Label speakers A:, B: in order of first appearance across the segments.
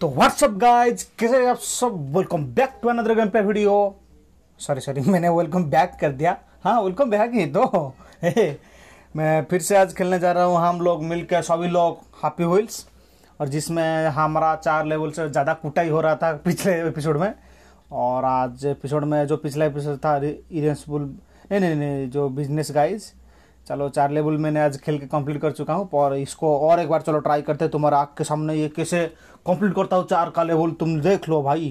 A: तो what's up guys कैसे आप सब welcome back to another game पे वीडियो सॉरी सॉरी मैंने वेलकम बैक कर दिया हाँ वेलकम बैक ही तो मैं फिर से आज खेलने जा रहा हूँ हम लोग मिलकर सभी लोग हैप्पी व्हील्स और जिसमें हमारा चार लेवल से ज़्यादा कुटाई हो रहा था पिछले एपिसोड में और आज एपिसोड में जो पिछला एपिसोड था इरेंसबुल नहीं नहीं नहीं जो बिजनेस गाइज चलो चार लेवल मैंने आज खेल के कंप्लीट कर चुका हूँ पर इसको और एक बार चलो ट्राई करते तुम्हारा आँख के सामने ये कैसे कंप्लीट करता हूँ चार का लेवल तुम देख लो भाई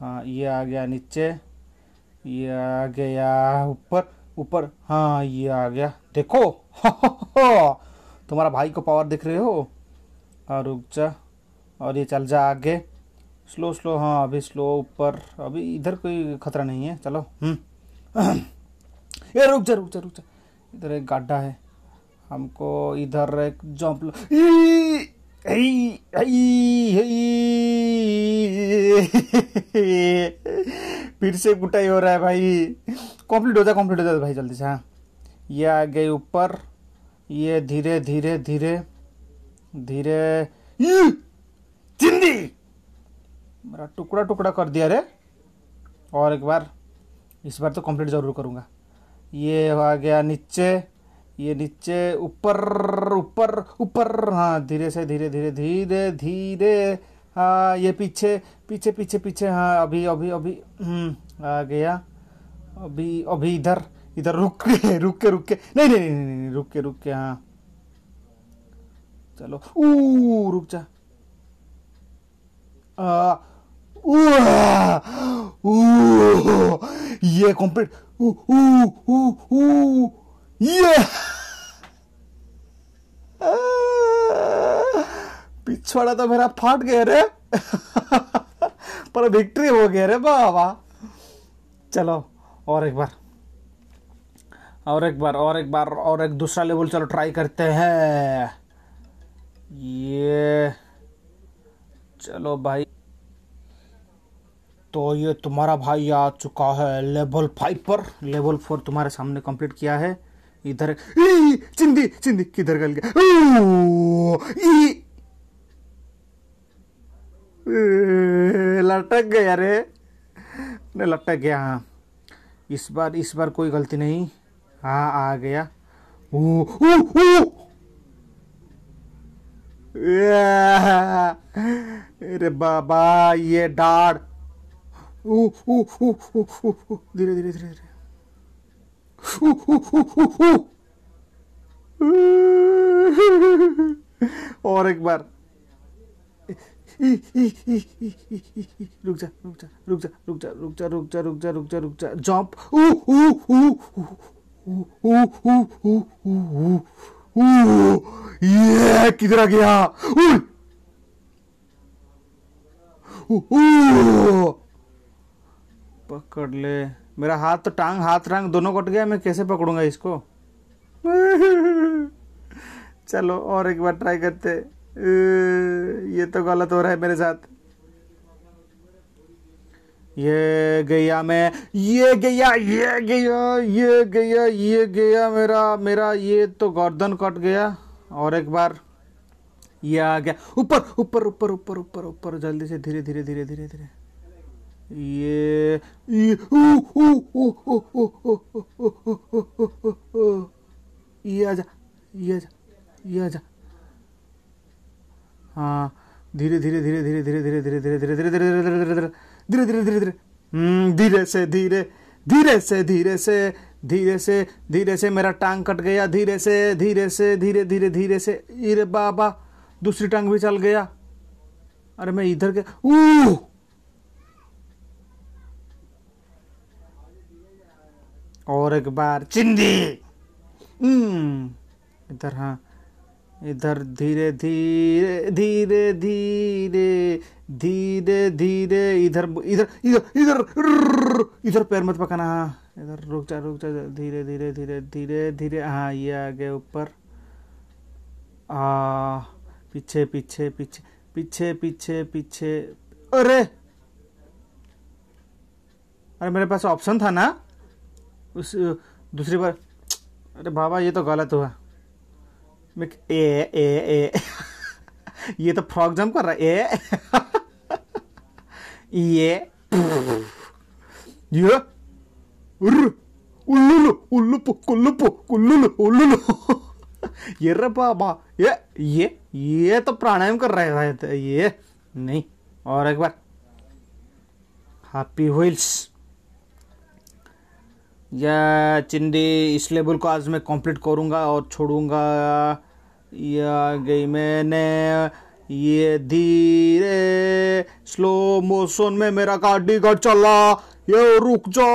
A: हाँ ये आ गया नीचे ये आ गया ऊपर ऊपर हाँ ये आ गया देखो तुम्हारा भाई को पावर दिख रहे हो और हाँ, रुक जा और ये चल जा आगे स्लो स्लो हाँ अभी स्लो ऊपर अभी इधर कोई खतरा नहीं है चलो हम्म ये रुक जा रुक जा रुक जा इधर एक गड्ढा है हमको इधर एक जंप लो फिर से कुटाई हो रहा है भाई कंप्लीट हो जाए कंप्लीट हो जाए भाई जल्दी से हाँ ये आ गई ऊपर ये धीरे धीरे धीरे धीरे चिंदी मेरा टुकड़ा टुकड़ा कर दिया रे और एक बार इस बार तो कंप्लीट ज़रूर करूँगा ये आ गया नीचे ये नीचे ऊपर ऊपर ऊपर हाँ धीरे से धीरे धीरे धीरे धीरे हाँ ये पीछे पीछे पीछे पीछे हाँ अभी अभी अभी हम्म, आ गया अभी अभी इधर इधर रुक के रुक के रुक के नहीं नहीं नहीं नहीं रुक के रुक के हाँ चलो ऊ रुक जा आ, ये complete ooh, ooh, ooh, ooh. Yeah! पिछवाड़ा तो मेरा फाट गया रे पर विक्ट्री हो गया रे बाबा चलो और एक बार और एक बार और एक बार और एक दूसरा लेवल चलो ट्राई करते हैं ये चलो भाई तो ये तुम्हारा भाई आ चुका है लेवल फाइव पर लेवल फोर तुम्हारे सामने कंप्लीट किया है इधर चिंदी चिंदी किधर गल गया लटक गया रे नहीं लटक गया हाँ इस बार इस बार कोई गलती नहीं हाँ आ गया ओ, ओ, ओ, अरे बाबा ये डाढ़ धीरे धीरे धीरे धीरे और एक बार रुक जा रुक जा रुक जा रुक जा रुक जा रुक जा रुक जा रुक जा रुक जा ये किधर आ गया पकड़ ले मेरा हाथ तो टांग हाथ रंग दोनों कट गया मैं कैसे पकड़ूंगा इसको चलो और एक बार ट्राई करते ये तो गलत हो रहा है मेरे साथ ये गया मैं ये गया ये गया ये गया ये गया मेरा मेरा ये तो गर्दन कट गया और एक बार ये आ गया ऊपर ऊपर ऊपर ऊपर ऊपर ऊपर जल्दी से धीरे धीरे धीरे धीरे धीरे ये ये हाँ धीरे धीरे धीरे धीरे धीरे धीरे धीरे धीरे धीरे धीरे धीरे धीरे धीरे धीरे धीरे धीरे धीरे धीरे से धीरे धीरे से धीरे से धीरे से धीरे से मेरा टांग कट गया धीरे से धीरे से धीरे धीरे धीरे से इरे बाबा दूसरी टांग भी चल गया अरे मैं इधर के ऊ और एक बार चिंदी हम्म। इधर हाँ इधर धीरे धीरे धीरे धीरे धीरे धीरे इधर इधर इधर इधर इधर पैर मत पकाना हाँ इधर रुक जा रुक जा धीरे धीरे धीरे धीरे धीरे हाँ ये आ गए ऊपर आ पीछे पीछे पीछे पीछे पीछे पीछे अरे अरे मेरे पास ऑप्शन था ना उस दूसरी बार अरे बाबा ये तो गलत हुआ मैं ए ए ए ये तो फ्रॉक जम कर रहा है ए ये ये कुल्लू पु कुल्लू उल्लू ये रे बाबा ये ये ये तो प्राणायाम कर रहा है ये नहीं और एक बार हैप्पी व्हील्स या चिंदी इस लेवल को आज मैं कंप्लीट करूँगा और छोड़ूंगा या गई मैंने ये धीरे स्लो मोशन में मेरा गाड़ी घर चला ये रुक जा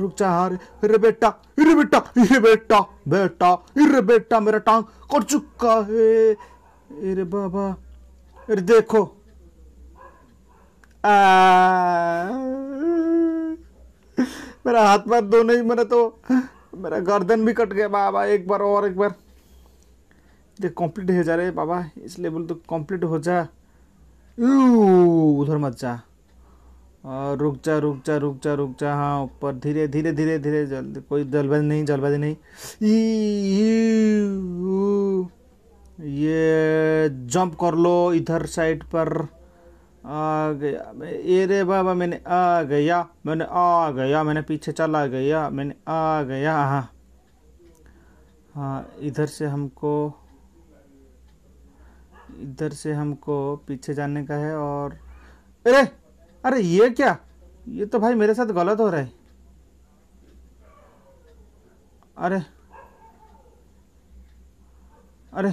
A: रुक जा हर अरे बेटा अरे बेटा अरे बेटा बेटा अरे बेटा मेरा टांग कट चुका है अरे बाबा अरे देखो आ... मेरा हाथ पैर दो नहीं मेरा तो मेरा गर्दन भी कट गया बाबा एक बार और एक बार ये कंप्लीट हो जा रहे बाबा इस लेवल तो कंप्लीट हो जा उधर मत जा और रुक जा रुक जा रुक जा रुक जा हाँ ऊपर धीरे धीरे धीरे धीरे जल्दी कोई जल्दबाजी नहीं जल्दबाजी नहीं ये जंप कर लो इधर साइड पर आ गया ये रे बाबा मैंने आ गया मैंने आ गया मैंने पीछे चला गया मैंने आ गया हाँ हाँ इधर से हमको इधर से हमको पीछे जाने का है और अरे अरे ये क्या ये तो भाई मेरे साथ गलत हो रहा है अरे अरे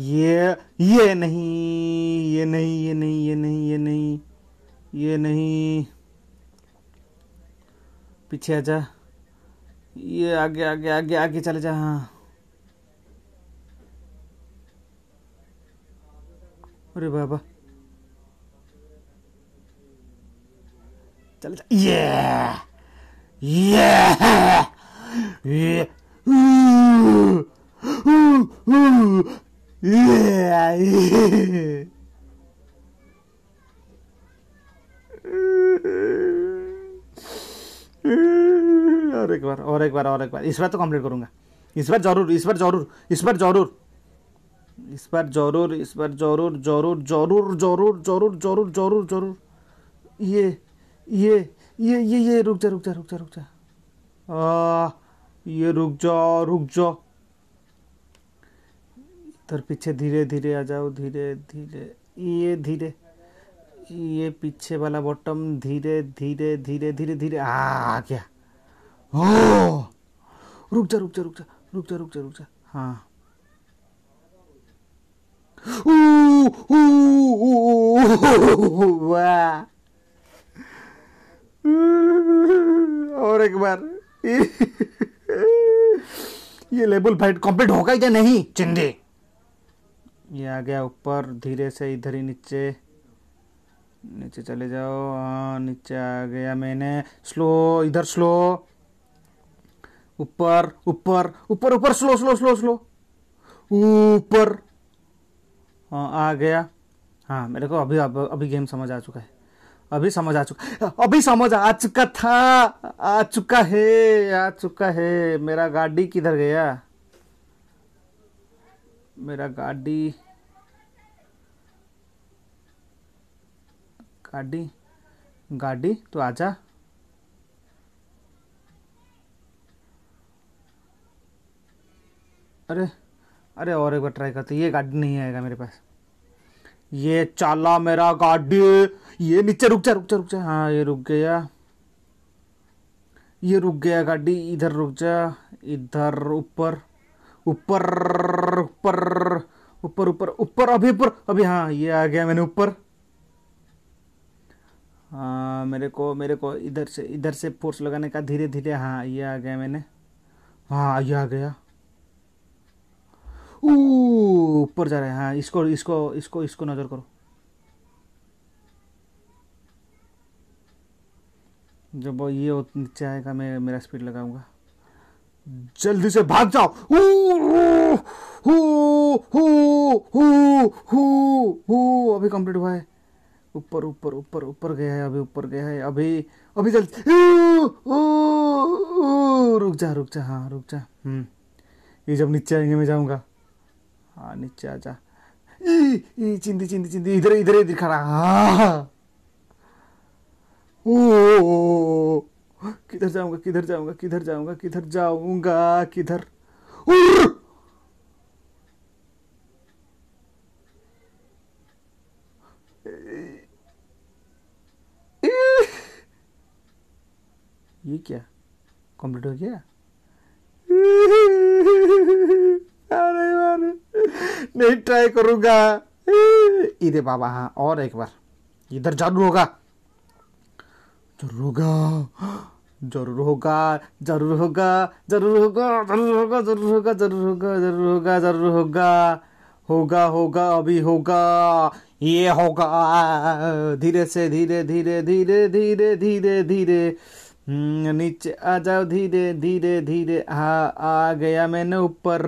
A: ये ये नहीं ये नहीं ये नहीं ये नहीं ये नहीं ये नहीं पीछे आ जा ये आगे आगे आगे आगे चले जा हाँ अरे बाबा चल जा ये ये ये और एक बार और एक बार और एक बार इस बार तो कंप्लीट करूंगा इस बार जरूर इस बार जरूर इस बार जरूर इस बार जरूर इस बार जरूर जरूर जरूर जरूर जरूर जरूर जरूर जरूर ये ये ये ये ये रुक जा रुक जा रुक जा रुक जा ये रुक जा रुक जा तर पीछे धीरे धीरे आ जाओ धीरे धीरे ये धीरे ये पीछे वाला बॉटम धीरे धीरे धीरे धीरे धीरे आ, गया हो रुक जा रुक जा रुक जा रुक जा रुक जा रुक जा हाँ वाह और एक बार ये लेबल फाइट कंप्लीट होगा या नहीं चिंदी ये आ गया ऊपर धीरे से इधर ही नीचे नीचे चले जाओ हाँ नीचे आ गया मैंने स्लो इधर स्लो ऊपर ऊपर ऊपर ऊपर स्लो स्लो स्लो स्लो ऊपर हाँ आ गया हाँ मेरे को अभी अब, अभी गेम समझ आ चुका है अभी समझ आ चुका अभी समझ आ चुका था आ चुका है आ चुका है मेरा गाड़ी किधर गया मेरा गाड़ी गाड़ी गाड़ी तो आजा अरे अरे और एक बार ट्राई करते ये गाड़ी नहीं आएगा मेरे पास ये चाला मेरा गाड़ी ये नीचे रुक जा रुक जा रुक जा हाँ ये रुक गया ये रुक गया गाड़ी इधर रुक जा इधर ऊपर ऊपर ऊपर ऊपर ऊपर ऊपर अभी ऊपर अभी हाँ ये आ गया मैंने ऊपर हाँ मेरे को मेरे को इधर से इधर से फोर्स लगाने का धीरे धीरे हाँ ये आ गया मैंने हाँ ये आ गया ऊपर जा रहा है हाँ इसको इसको इसको इसको नज़र करो जब ये नीचे आएगा मैं मेरा स्पीड लगाऊंगा जल्दी से भाग जाओ हु अभी कंप्लीट हुआ है ऊपर ऊपर ऊपर ऊपर गया है अभी ऊपर गया है अभी अभी जल्दी रुक जा रुक जा हाँ रुक जा हम्म। ये जब नीचे आएंगे मैं जाऊँगा हाँ नीचे आ जा चिंदी चिंदी चिंदी इधर इधर इधर खड़ा हाँ ओ हाँ, किधर जाऊंगा किधर जाऊंगा किधर जाऊंगा किधर जाऊंगा किधर ये क्या कंप्लीट हो गया अरे यार नहीं ट्राई करूंगा इधे बाबा हाँ और एक बार इधर जादू होगा जरूर होगा जरूर होगा जरूर होगा जरूर होगा जरूर होगा जरूर होगा जरूर होगा जरूर होगा जरूर होगा होगा होगा अभी होगा ये होगा धीरे से धीरे धीरे धीरे धीरे धीरे धीरे हम्म, नीचे आ जाओ धीरे धीरे धीरे हाँ आ गया मैंने ऊपर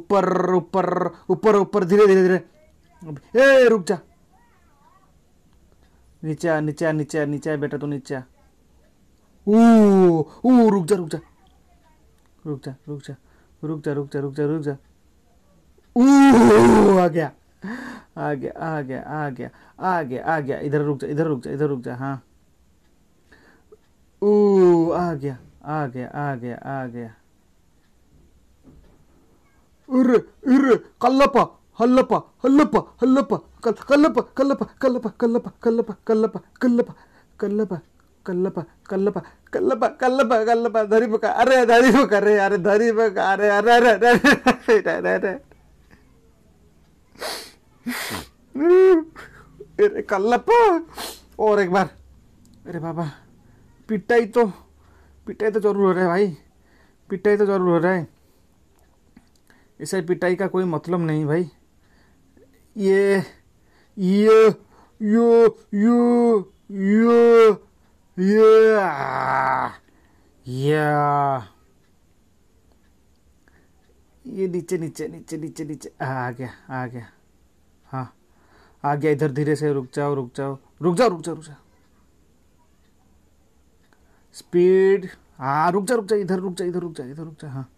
A: ऊपर ऊपर ऊपर ऊपर धीरे धीरे धीरे ए रुक जा नीचे आ नीचे आ नीचे आ नीचे आ बेटा तू नीचे आ ओ ओ रुक जा रुक जा रुक जा रुक जा रुक जा रुक जा रुक जा रुक जा ओ आ गया आ गया आ गया आ गया आ गया आ गया इधर रुक जा इधर रुक जा इधर रुक जा हाँ ओ आ गया आ गया आ गया आ गया उर उर कल्लपा हल्लपा हल्लपा हल्लपा कल्प कल्प कल्प कल्प कल्प कल्प कल्प कल्प कल्प कल्लप कल्लप कल्लप कल्लप कल्लप धरीपक अरे धरी धरीपक अरे अरे धरी धरीपक अरे अरे अरे अरे अरे अरे अरे कल्लप और एक बार अरे बाबा पिटाई तो पिटाई तो जरूर हो रहा है भाई पिटाई तो जरूर हो रहा है ऐसा पिटाई का कोई मतलब नहीं भाई ये yeah, yeah, yeah, yeah, yeah, yeah. ये नीचे नीचे नीचे नीचे नीचे आ गया आ गया हाँ आ गया इधर धीरे से रुक जाओ रुक जाओ रुक जाओ रुक जाओ रुक जाओ स्पीड हाँ रुक जाओ रुक जाओ इधर रुक जाओ इधर रुक जाओ इधर रुक जाओ हाँ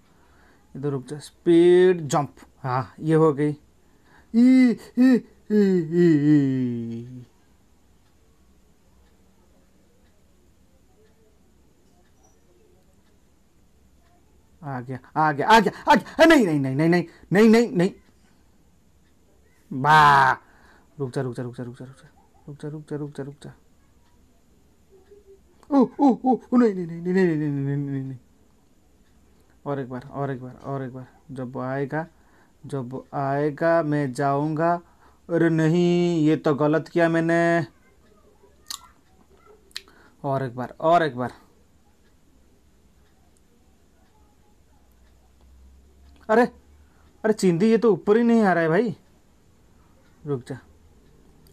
A: इधर रुक जाओ स्पीड जंप हाँ ये हो गई ई ई आ गया आ गया आ गया आ गया नहीं नहीं नहीं नहीं नहीं नहीं नहीं नहीं नहीं बा रुक जा रुक जा रुक जा रुक जा रुक जा रुक जा रुक जा रुक जा रुक जा ओ ओ ओ नहीं नहीं नहीं नहीं नहीं नहीं नहीं नहीं नहीं और एक बार और एक बार और एक बार जब आएगा जब आएगा मैं जाऊंगा अरे नहीं ये तो गलत किया मैंने और एक बार और एक बार अरे अरे चिंदी ये तो ऊपर ही नहीं आ रहा है भाई रुक जा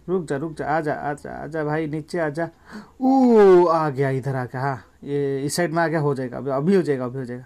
A: रुक जा रुक जा आ आ जा जा आ जा भाई नीचे आ जा ओ आ गया इधर आ गया हाँ ये इस साइड में आ गया हो जाएगा अभी अभी हो जाएगा अभी हो जाएगा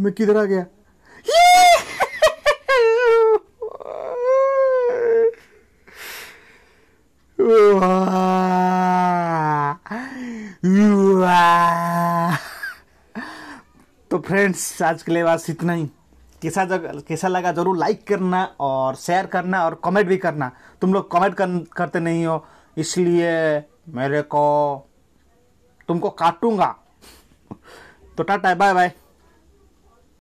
A: मैं किधर आ गया तो फ्रेंड्स आज के लिए बस इतना ही कैसा जग कैसा लगा जरूर लाइक करना और शेयर करना और कमेंट भी करना तुम लोग कमेंट कर, करते नहीं हो इसलिए मेरे को तुमको काटूंगा तो टाटा बाय बाय